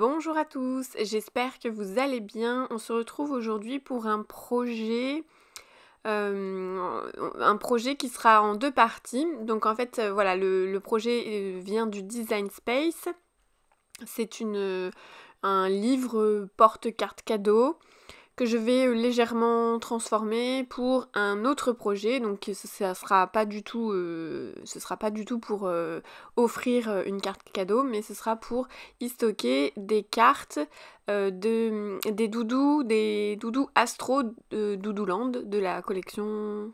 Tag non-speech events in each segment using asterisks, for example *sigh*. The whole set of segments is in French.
Bonjour à tous, j'espère que vous allez bien. On se retrouve aujourd'hui pour un projet. Euh, un projet qui sera en deux parties. Donc en fait, euh, voilà, le, projet euh, vient du Design Space. C'est un livre porte-carte cadeau que je vais euh, légèrement transformer pour un autre projet. Donc ça sera pas du tout, euh, ce sera pas du tout pour euh, offrir une carte cadeau, mais ce sera pour y stocker des cartes de, des doudous, des doudous Astro de Doudouland de la collection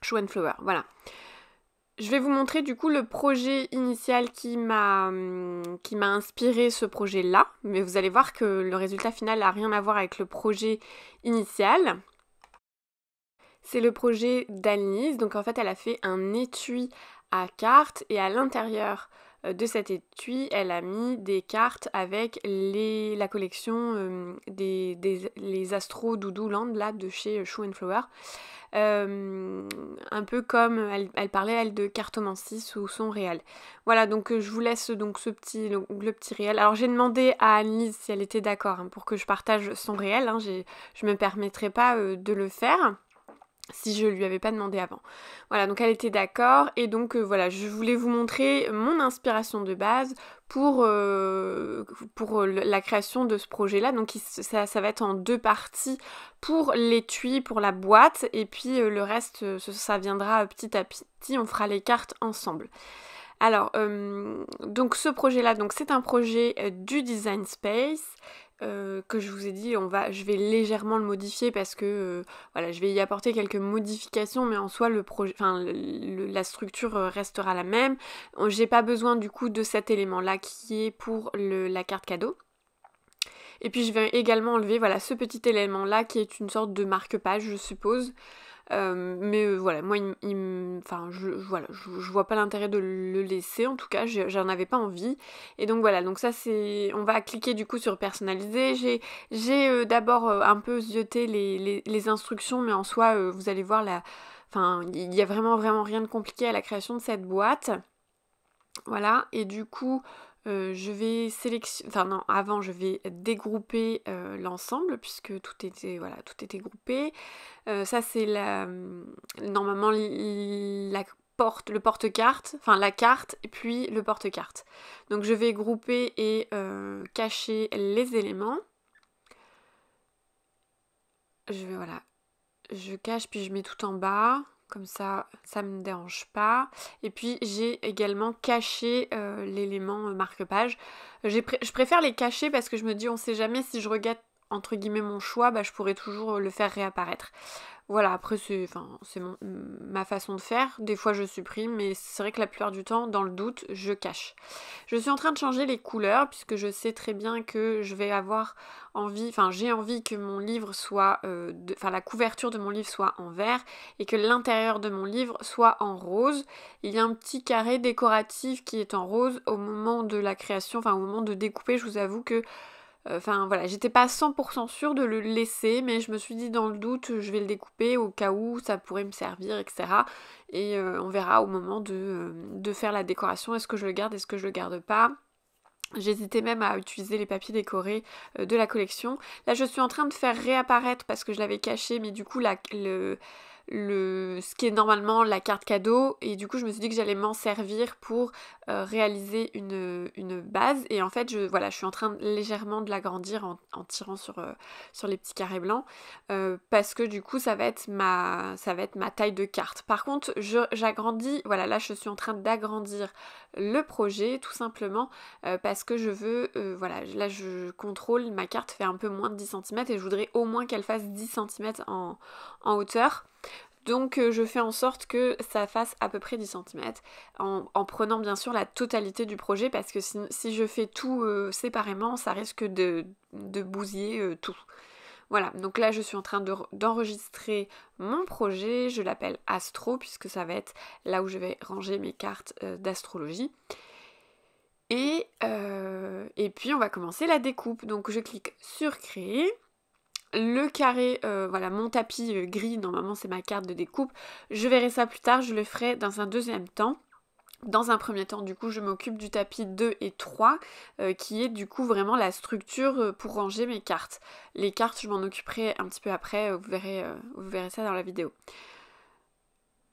Shoe Flower. Voilà. Je vais vous montrer du coup le projet initial hum, qui m'a inspiré ce projet-là, mais vous allez voir que le résultat final n'a rien à voir avec le projet initial. C'est le projet d'Alise, Donc en fait, elle a fait un étui à cartes et à l'intérieur euh, de cet étui, elle a mis des cartes avec les, la collection euh, des, des, les Astro Doudou là, de chez euh, Shoe and Flower. un peu comme elle, elle, parlait elle de cartomancie ou son réel. Voilà donc je vous laisse donc ce petit le, petit réel. Alors j'ai demandé à Annelise si elle était d'accord hein, pour que je partage son réel. Hein. je ne me permettrai pas de le faire si je lui avais pas demandé avant. Voilà, donc elle était d'accord et donc euh, voilà, je voulais vous montrer mon inspiration de base pour, euh, pour euh, la création de ce projet-là. Donc ça, va être en deux parties pour l'étui, pour la boîte et puis le reste, ça viendra petit à petit, on fera les cartes ensemble. Alors, donc ce projet-là, donc c'est un projet du Design Space. Euh, que je vous ai dit, on va, je vais légèrement le modifier parce que euh, voilà, je vais y apporter quelques modifications, mais en soi le projet, la structure euh, restera la même. J'ai pas besoin du coup de cet élément-là qui est pour le, la carte cadeau. Et puis je vais également enlever voilà ce petit élément là qui est une sorte de marque-page, je suppose. Euh, mais euh, voilà, moi, enfin, je, voilà, je, vois pas l'intérêt de le laisser. En tout cas, j'en avais pas envie. Et donc voilà, donc ça c'est, on va cliquer du coup sur personnaliser. J'ai, euh, d'abord un peu zioté les, instructions, mais en soi, vous allez voir la, enfin, il y a vraiment vraiment rien de compliqué à la création de cette boîte. Voilà, et du coup, euh, je vais sélectionner, enfin non, avant je vais dégrouper euh, l'ensemble puisque tout était voilà, tout était groupé. Euh, ça c'est normalement la porte, le porte-carte, enfin la carte et puis le porte-carte. Donc je vais grouper et cacher les éléments. Je vais voilà, je cache puis je mets tout en bas comme ça ça me dérange pas et puis j'ai également caché euh, l'élément euh, marque-page je préfère les cacher parce que je me dis on sait jamais si je regrette entre guillemets mon choix bah, je pourrais toujours euh, le faire réapparaître voilà, après, c'est ma façon de faire. Des fois, je supprime, mais c'est vrai que la plupart du temps, dans le doute, je cache. Je suis en train de changer les couleurs, puisque je sais très bien que je vais avoir envie, enfin, j'ai envie que mon livre soit, euh, enfin, la couverture de mon livre soit en vert et que l'intérieur de mon livre soit en rose. Il y a un petit carré décoratif qui est en rose au moment de la création, enfin, au moment de découper, je vous avoue que Enfin voilà, j'étais pas 100% sûre de le laisser, mais je me suis dit dans le doute, je vais le découper au cas où ça pourrait me servir, etc. Et euh, on verra au moment de, euh, de faire la décoration, est-ce que je le garde, est-ce que je le garde pas. J'hésitais même à utiliser les papiers décorés euh, de la collection. Là, je suis en train de faire réapparaître parce que je l'avais caché, mais du coup, la, le, ce qui est normalement la carte cadeau et du coup je me suis dit que j'allais m'en servir pour euh, réaliser une, base et en fait je, voilà, je suis en train légèrement de l'agrandir en, tirant euh, sur, les petits carrés blancs euh, parce que du coup ça va être ma, ça va être ma taille de carte. Par contre j'agrandis, voilà là je suis en train d'agrandir le projet tout simplement parce que je veux, voilà là je contrôle, ma carte fait un peu moins de 10 cm et je voudrais au moins qu'elle fasse 10 cm en hauteur. Donc euh, je fais en sorte que ça fasse à peu près 10 cm en, prenant bien sûr la totalité du projet parce que si, je fais tout euh, séparément ça risque de, bousiller euh, tout. Voilà, donc là je suis en train d'enregistrer mon projet, je l'appelle Astro puisque ça va être là où je vais ranger mes cartes d'astrologie. Et, et puis on va commencer la découpe. Donc je clique sur créer le carré, euh, voilà mon tapis euh, gris, normalement c'est ma carte de découpe, je verrai ça plus tard, je le ferai dans un deuxième temps. Dans un premier temps, du coup, je m'occupe du tapis 2 et 3, euh, qui est du coup vraiment la structure pour ranger mes cartes. Les cartes, je m'en occuperai un petit peu après, vous verrez ça dans la vidéo.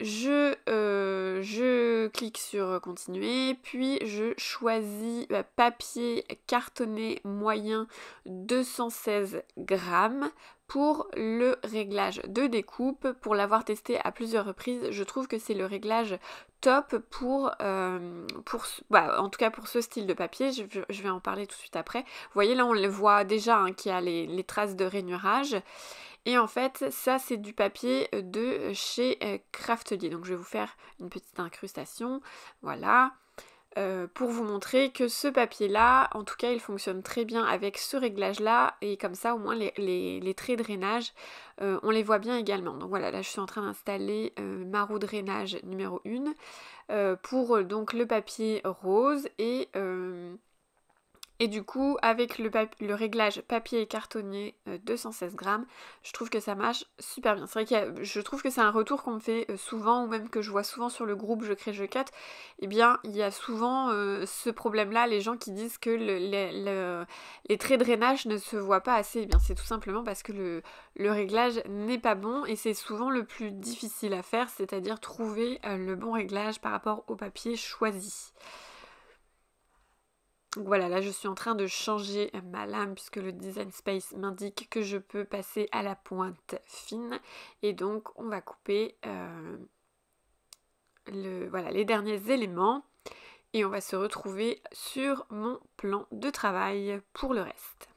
Euh, je, clique sur euh, continuer, puis je choisis euh, papier cartonné moyen 216 grammes pour le réglage de découpe. Pour l'avoir testé à plusieurs reprises, je trouve que c'est le réglage top pour, euh, pour bah, en tout cas pour ce style de papier, je, vais en parler tout de suite après. Vous voyez là on le voit déjà hein, qu'il qui a les, traces de rainurage. Et en fait ça c'est du papier de chez euh, Craftly. Donc je vais vous faire une petite incrustation. Voilà. Euh, pour vous montrer que ce papier-là, en tout cas, il fonctionne très bien avec ce réglage-là, et comme ça, au moins, les, les, les traits drainage, euh, on les voit bien également. Donc voilà, là, je suis en train d'installer euh, ma roue drainage numéro 1 pour donc le papier rose et et du coup, avec le, réglage papier et cartonnier 216 euh, grammes, je trouve que ça marche super bien. C'est vrai que je trouve que c'est un retour qu'on me fait euh, souvent, ou même que je vois souvent sur le groupe Je crée, je cut. Eh bien, il y a souvent euh, ce problème-là, les gens qui disent que les traits de drainage ne se voient pas assez. Eh bien, c'est tout simplement parce que le réglage n'est pas bon et c'est souvent le plus difficile à faire, c'est-à-dire trouver le bon réglage par rapport au papier choisi voilà, là je suis en train de changer ma lame puisque le design space m'indique que je peux passer à la pointe fine et donc on va couper euh, le, voilà, les derniers éléments et on va se retrouver sur mon plan de travail pour le reste.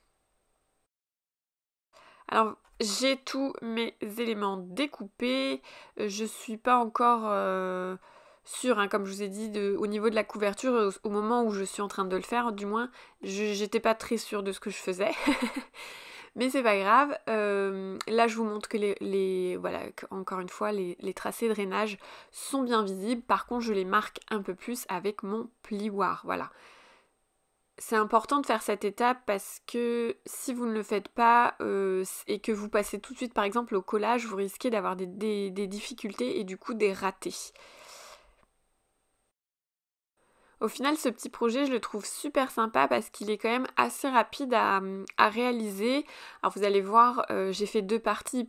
Alors j'ai tous mes éléments découpés, euh, je suis pas encore... Euh, sûr hein, comme je vous ai dit, au niveau de la couverture, au, moment où je suis en train de le faire, du moins, j'étais pas très sûre de ce que je faisais. *laughs* Mais c'est pas grave. Euh, là, je vous montre que les, les voilà, encore une fois, les, les, tracés drainage sont bien visibles. Par contre, je les marque un peu plus avec mon plioir. Voilà. C'est important de faire cette étape parce que si vous ne le faites pas euh, et que vous passez tout de suite par exemple au collage, vous risquez d'avoir des difficultés et du coup des ratés. Au final, ce petit projet, je le trouve super sympa parce qu'il est quand même assez rapide à, réaliser. Alors vous allez voir, euh, j'ai fait deux parties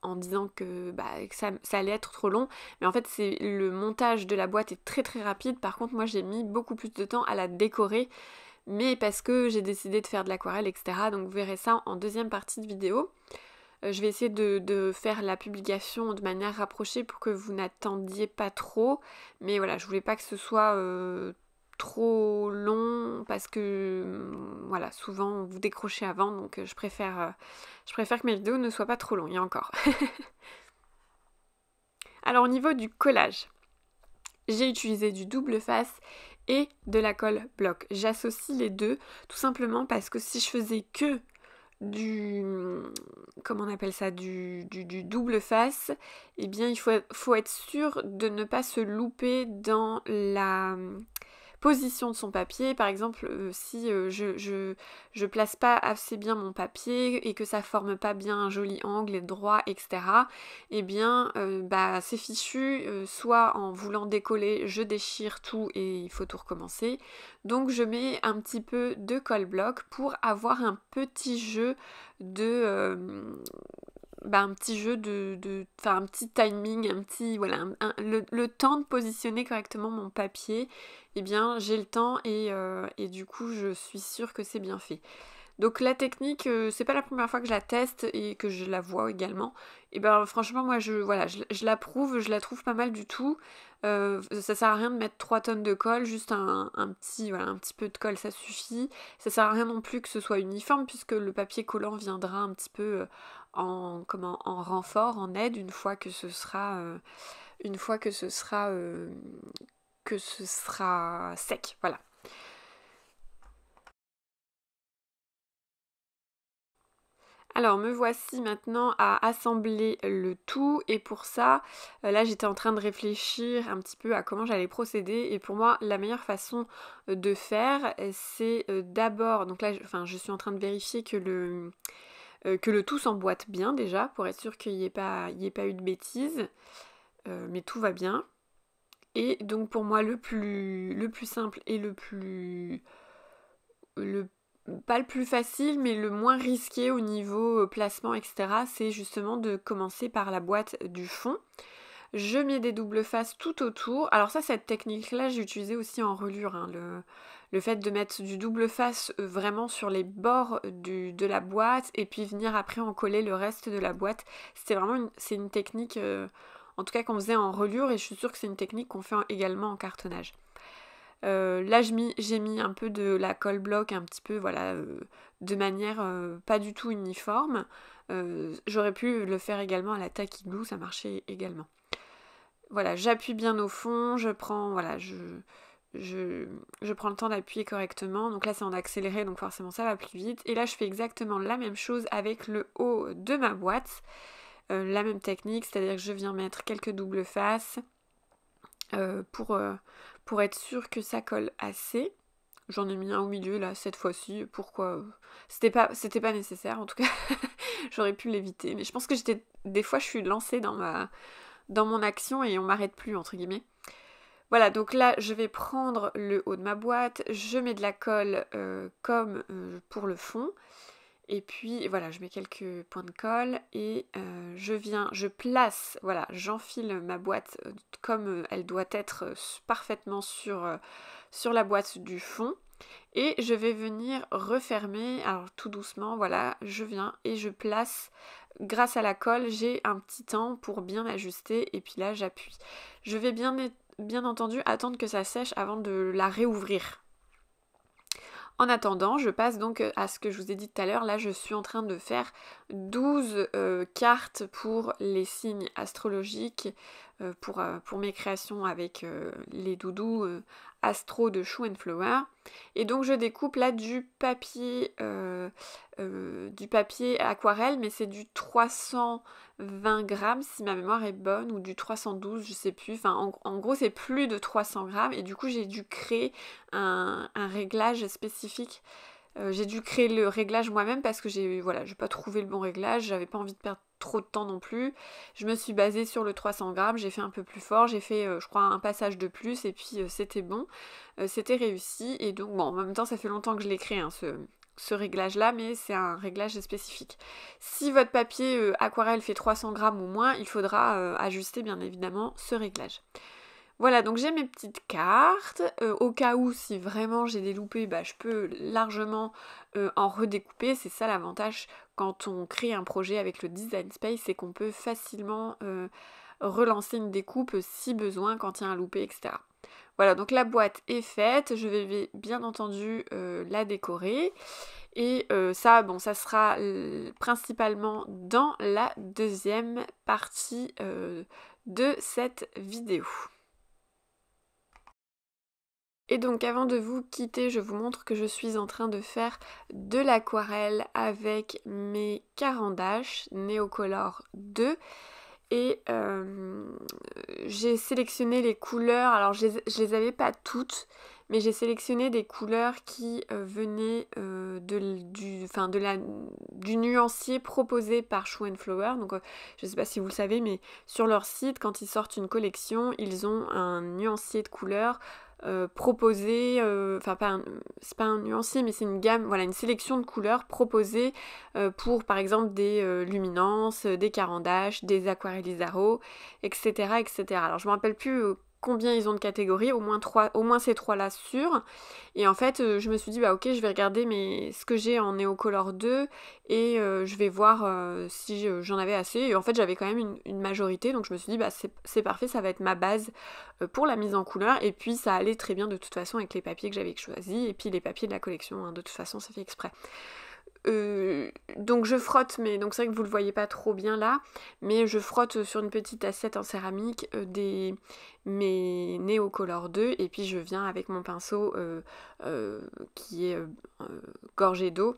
en disant que, bah, ça, allait être trop long. Mais en fait, c'est le montage de la boîte est très très rapide. Par contre, moi, j'ai mis beaucoup plus de temps à la décorer. Mais parce que j'ai décidé de faire de l'aquarelle, etc. Donc vous verrez ça en deuxième partie de vidéo. Euh, je vais essayer de, faire la publication de manière rapprochée pour que vous n'attendiez pas trop. Mais voilà, je voulais pas que ce soit euh, trop long parce que mm, voilà, souvent vous décrochez avant donc euh, je préfère, euh, je préfère que mes vidéos ne soient pas trop longues, et encore. *laughs* Alors au niveau du collage, j'ai utilisé du double face et de la colle bloc. J'associe les deux tout simplement parce que si je faisais que du mm, comment on appelle ça du, du, double face et eh bien il faut, faut, être sûr de ne pas se louper dans la mm, position de son papier. Par exemple, euh, si euh, je, je, place pas assez bien mon papier et que ça forme pas bien un joli angle droit, etc., eh bien, euh, bah, c'est fichu. soit en voulant décoller, je déchire tout et il faut tout recommencer. Donc, je mets un petit peu de col bloc pour avoir un petit jeu de bah, un petit jeu de, de un petit timing, un petit voilà, le, temps de positionner correctement mon papier, eh bien j'ai le temps et, euh, et, du coup je suis sûre que c'est bien fait. Donc la technique, euh, c'est pas la première fois que je la teste et que je la vois également. Et eh ben franchement moi je voilà, je, je l'approuve, je la trouve pas mal du tout. Euh, ça sert à rien de mettre 3 tonnes de colle, juste un, un, petit, voilà, un petit peu de colle ça suffit. Ça sert à rien non plus que ce soit uniforme puisque le papier collant viendra un petit peu en, comment, en renfort, en aide, une fois que ce sera, euh, une fois que ce sera, euh, que ce sera sec. Voilà. Alors me voici maintenant à assembler le tout et pour ça, euh, là j'étais en train de réfléchir un petit peu à comment j'allais procéder et pour moi la meilleure façon de faire c'est d'abord, donc là enfin, je suis en train de vérifier que le, euh, que le tout s'emboîte bien déjà, pour être sûr qu'il n'y ait, pas, ait pas eu de bêtises. Euh, mais tout va bien. Et donc pour moi, le plus, le plus simple et le plus... Le, pas le plus facile, mais le moins risqué au niveau euh, placement, etc., c'est justement de commencer par la boîte du fond. Je mets des doubles faces tout autour. Alors ça, cette technique-là, j'ai utilisé aussi en relure. Hein, le, le fait de mettre du double face euh, vraiment sur les bords de la boîte et puis venir après en coller le reste de la boîte, c'était vraiment une, c'est une technique, euh, en tout cas qu'on faisait en reliure et je suis sûre que c'est une technique qu'on fait également en cartonnage. Euh, là j'ai mis, un peu de la colle bloc un petit peu voilà de manière pas du tout uniforme. J'aurais pu le faire également à la taquiglou, ça marchait également. Voilà, j'appuie bien au fond, je prends, voilà, je, je, prends le temps d'appuyer correctement. Donc là, c'est en accéléré, donc forcément, ça va plus vite. Et là, je fais exactement la même chose avec le haut de ma boîte. Euh, la même technique, c'est-à-dire que je viens mettre quelques doubles faces euh, euh, pour, être sûr que ça colle assez. J'en ai mis un au milieu là cette fois-ci. Pourquoi C'était pas pas nécessaire en tout cas. *laughs* J'aurais pu l'éviter, mais je pense que j'étais des fois je suis lancée dans dans mon action et on m'arrête plus entre guillemets. Voilà, donc là, je vais prendre le haut de ma boîte, je mets de la colle euh, comme euh, pour le fond. Et puis voilà, je mets quelques points de colle et euh, je viens, je place, voilà, j'enfile ma boîte comme elle doit être parfaitement sur, sur la boîte du fond. Et je vais venir refermer, alors tout doucement, voilà, je viens et je place grâce à la colle, j'ai un petit temps pour bien ajuster et puis là j'appuie. Je vais bien bien entendu attendre que ça sèche avant de la réouvrir. En attendant, je passe donc euh, à ce que je vous ai dit tout à l'heure. Là, je suis en train de faire 12 euh, cartes pour les signes astrologiques euh, euh, pour, mes créations avec euh, les doudous Astro de Chou and Flower. Et donc je découpe là du papier, du papier aquarelle, mais c'est du 320 grammes si ma mémoire est bonne, ou du 312, je sais plus. Enfin, en, gros, c'est plus de 300 grammes. Et du coup, j'ai dû créer un, réglage spécifique. j'ai dû créer le réglage moi-même parce que j'ai voilà, pas trouvé le bon réglage, j'avais pas envie de perdre trop de temps non plus. Je me suis basée sur le 300 grammes, j'ai fait un peu plus fort, j'ai fait, euh, je crois, un passage de plus, et puis euh, c'était bon, euh, c'était réussi. Et donc, bon, en même temps, ça fait longtemps que je l'ai créé, hein, ce, ce réglage-là, mais c'est un réglage spécifique. Si votre papier aquarelle fait 300 grammes ou moins, il faudra ajuster, bien évidemment, ce réglage. Voilà, donc j'ai mes petites cartes. au cas où, si vraiment j'ai des loupés, bah, je peux largement en redécouper. C'est ça l'avantage quand on crée un projet avec le design space, c'est qu'on peut facilement euh, relancer une découpe si besoin quand il y a un loupé, etc. Voilà, donc la boîte est faite, je vais bien entendu euh, la décorer. Et euh, ça, bon, ça sera principalement dans la deuxième partie de cette vidéo. Et donc avant de vous quitter, je vous montre que je suis en train de faire de l'aquarelle avec mes carandaches Neocolor 2 et euh, j'ai sélectionné les couleurs, alors je les, les avais pas toutes, mais j'ai sélectionné des couleurs qui euh, venaient euh, de, du, nuancier proposé par Flower. Donc je ne sais pas si vous le savez, mais sur leur site, quand ils sortent une collection, ils ont un nuancier de couleurs euh, proposé, euh, enfin c'est pas un nuancier mais c'est une gamme, voilà une sélection de couleurs proposées euh, pour par exemple des luminances, des carandages, des aquarellisaro, etc., etc. Alors je me rappelle plus combien ils ont de catégories, au moins, au moins ces trois-là sûrs. Et en fait, euh, je me suis dit, bah ok, je vais regarder ce que j'ai en Neocolor 2 et euh, je vais voir euh, si j'en avais assez. Et en fait, j'avais quand même une, majorité, donc je me suis dit, bah c'est parfait, ça va être ma base pour la mise en couleur. Et puis, ça allait très bien de toute façon avec les papiers que j'avais choisis et puis les papiers de la collection, hein, de toute façon, ça fait exprès. Euh, donc je frotte, mais donc c'est vrai que vous le voyez pas trop bien là, mais je frotte sur une petite assiette en céramique euh, des, mes néocolor 2 et puis je viens avec mon pinceau euh, qui est gorgé d'eau,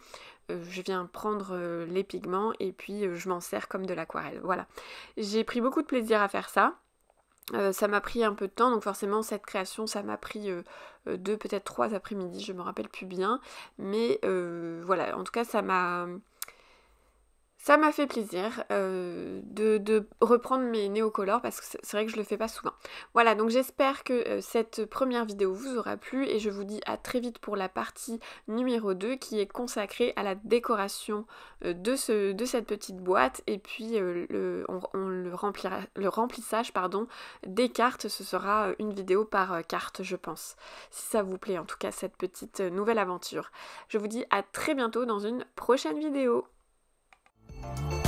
je viens prendre les pigments et puis je m'en sers comme de l'aquarelle. Voilà. J'ai pris beaucoup de plaisir à faire ça. Euh, ça m'a pris un peu de temps, donc forcément cette création, ça m'a pris euh, euh, deux, peut-être trois après-midi, je me rappelle plus bien. Mais voilà, en tout cas, ça m'a ça m'a fait plaisir euh, de, reprendre mes néocolores parce que c'est vrai que je le fais pas souvent. Voilà, donc j'espère que euh, cette première vidéo vous aura plu et je vous dis à très vite pour la partie numéro 2 qui est consacrée à la décoration euh, de, cette petite boîte et puis le, le, remplissage pardon, des cartes. Ce sera une vidéo par carte, je pense, si ça vous plaît en tout cas cette petite nouvelle aventure. Je vous dis à très bientôt dans une prochaine vidéo. Bye.